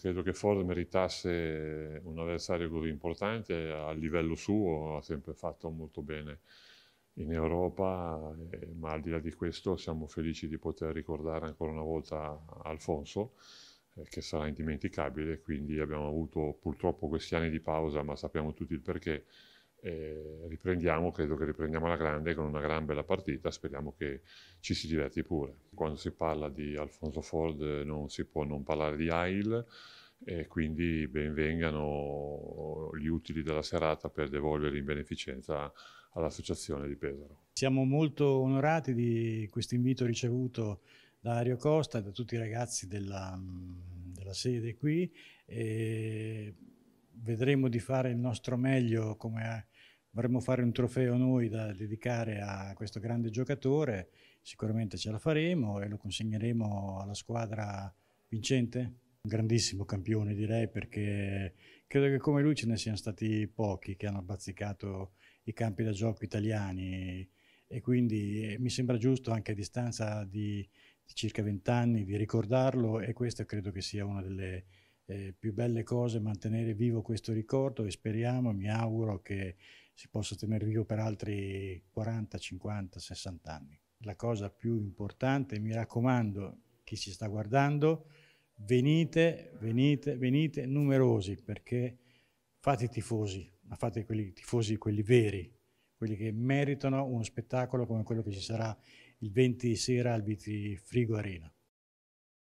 Credo che Ford meritasse un avversario così importante a livello suo, ha sempre fatto molto bene in Europa, eh, ma al di là di questo siamo felici di poter ricordare ancora una volta Alfonso, eh, che sarà indimenticabile, quindi abbiamo avuto purtroppo questi anni di pausa, ma sappiamo tutti il perché eh, riprendiamo, credo che riprendiamo la grande con una gran bella partita, speriamo che ci si diverti pure. Quando si parla di Alfonso Ford eh, non si può non parlare di AIL e quindi benvengano gli utili della serata per devolverli in beneficenza all'Associazione di Pesaro. Siamo molto onorati di questo invito ricevuto da Ario Costa e da tutti i ragazzi della, mm, della sede qui. E vedremo di fare il nostro meglio, come vorremmo fare un trofeo noi da dedicare a questo grande giocatore, sicuramente ce la faremo e lo consegneremo alla squadra vincente. Un grandissimo campione direi perché credo che come lui ce ne siano stati pochi che hanno bazzicato i campi da gioco italiani e quindi eh, mi sembra giusto anche a distanza di, di circa vent'anni di ricordarlo e questa credo che sia una delle eh, più belle cose mantenere vivo questo ricordo e speriamo, mi auguro che si possa tenere vivo per altri 40, 50, 60 anni. La cosa più importante, mi raccomando, chi ci sta guardando, venite, venite, venite numerosi perché fate i tifosi, ma fate quelli tifosi, quelli veri, quelli che meritano uno spettacolo come quello che ci sarà il 20 sera al Biti Frigo Arena.